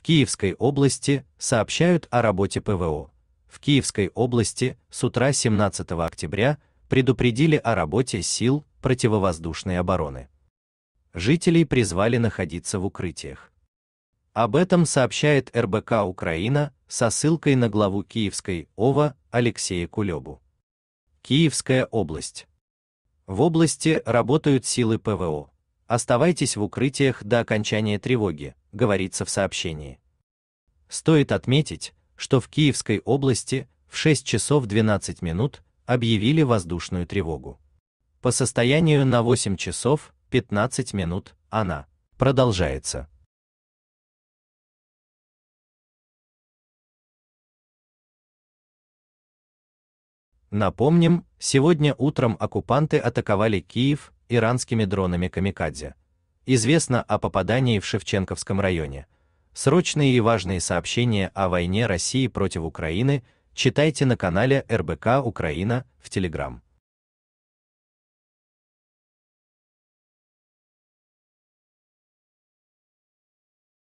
В Киевской области сообщают о работе ПВО. В Киевской области с утра 17 октября предупредили о работе сил противовоздушной обороны. Жителей призвали находиться в укрытиях. Об этом сообщает РБК Украина со ссылкой на главу Киевской ОВА Алексея Кулебу. Киевская область. В области работают силы ПВО. Оставайтесь в укрытиях до окончания тревоги, говорится в сообщении. Стоит отметить, что в Киевской области в 6 часов 12 минут объявили воздушную тревогу. По состоянию на 8 часов 15 минут она продолжается. Напомним, сегодня утром оккупанты атаковали Киев иранскими дронами «Камикадзе». Известно о попадании в Шевченковском районе. Срочные и важные сообщения о войне России против Украины читайте на канале РБК Украина в Телеграм.